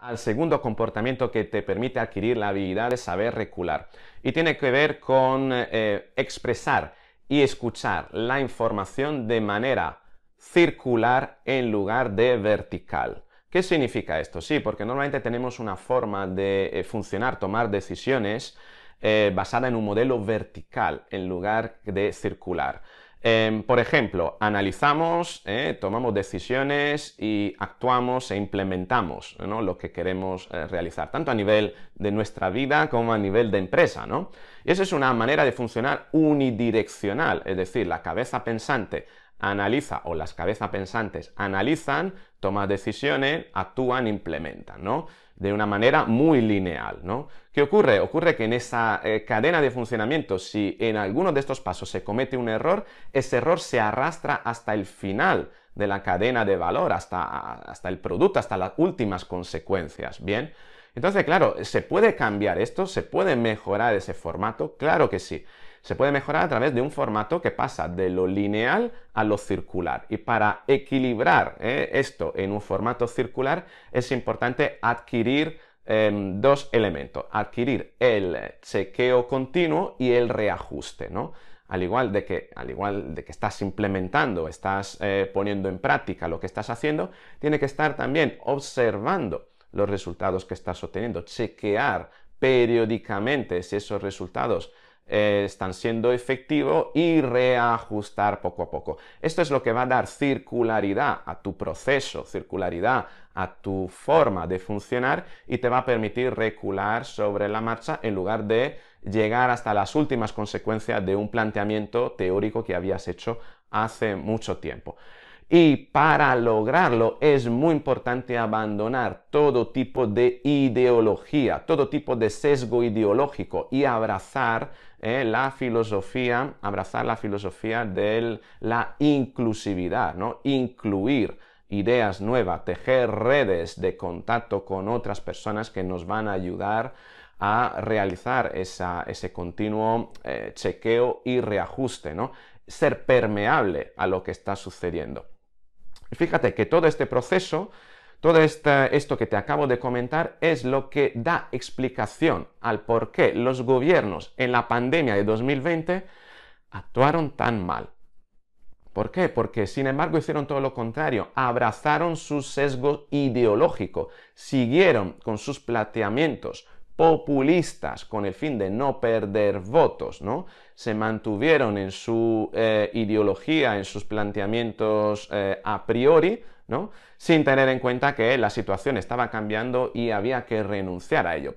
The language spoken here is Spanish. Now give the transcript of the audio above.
al segundo comportamiento que te permite adquirir la habilidad de saber recular. Y tiene que ver con eh, expresar y escuchar la información de manera circular en lugar de vertical. ¿Qué significa esto? Sí, porque normalmente tenemos una forma de eh, funcionar, tomar decisiones eh, basada en un modelo vertical en lugar de circular. Em, por ejemplo, analizamos, eh, tomamos decisiones y actuamos e implementamos lo que queremos eh, realizar, tanto a nivel de nuestra vida como a nivel de empresa. ¿no? Y esa es una manera de funcionar unidireccional, es decir, la cabeza pensante analiza o las cabezas pensantes analizan, toman decisiones, actúan, implementan. ¿no? de una manera muy lineal, ¿Qué ocurre? Ocurre que en esa eh, cadena de funcionamiento, si en alguno de estos pasos se comete un error, ese error se arrastra hasta el final de la cadena de valor, hasta, hasta el producto, hasta las últimas consecuencias, ¿bien? Entonces, claro, ¿se puede cambiar esto? ¿Se puede mejorar ese formato? Claro que sí. Se puede mejorar a través de un formato que pasa de lo lineal a lo circular. Y para equilibrar eh, esto en un formato circular es importante adquirir em, dos elementos. Adquirir el chequeo continuo y el reajuste, ¿no? Al igual, de que, al igual de que, estás implementando, estás eh, poniendo en práctica lo que estás haciendo, tiene que estar también observando los resultados que estás obteniendo, chequear periódicamente si esos resultados eh, están siendo efectivos y reajustar poco a poco. Esto es lo que va a dar circularidad a tu proceso, circularidad a tu forma de funcionar y te va a permitir recular sobre la marcha en lugar de llegar hasta las últimas consecuencias de un planteamiento teórico que habías hecho hace mucho tiempo. Y para lograrlo es muy importante abandonar todo tipo de ideología, todo tipo de sesgo ideológico y abrazar eh, la filosofía, abrazar la filosofía de la inclusividad, ¿no? Incluir ideas nuevas, tejer redes de contacto con otras personas que nos van a ayudar a realizar ese continuo eh, chequeo y reajuste, Ser permeable a lo que está sucediendo fíjate que todo este proceso, todo esto que te acabo de comentar, es lo que da explicación al por qué los gobiernos en la pandemia de 2020 actuaron tan mal. ¿Por qué? Porque sin embargo hicieron todo lo contrario, abrazaron su sesgo ideológico, siguieron con sus planteamientos populistas con el fin de no perder votos, ¿no? Se mantuvieron en su eh, ideología, en sus planteamientos eh, a priori, ¿no? Sin tener en cuenta que la situación estaba cambiando y había que renunciar a ello.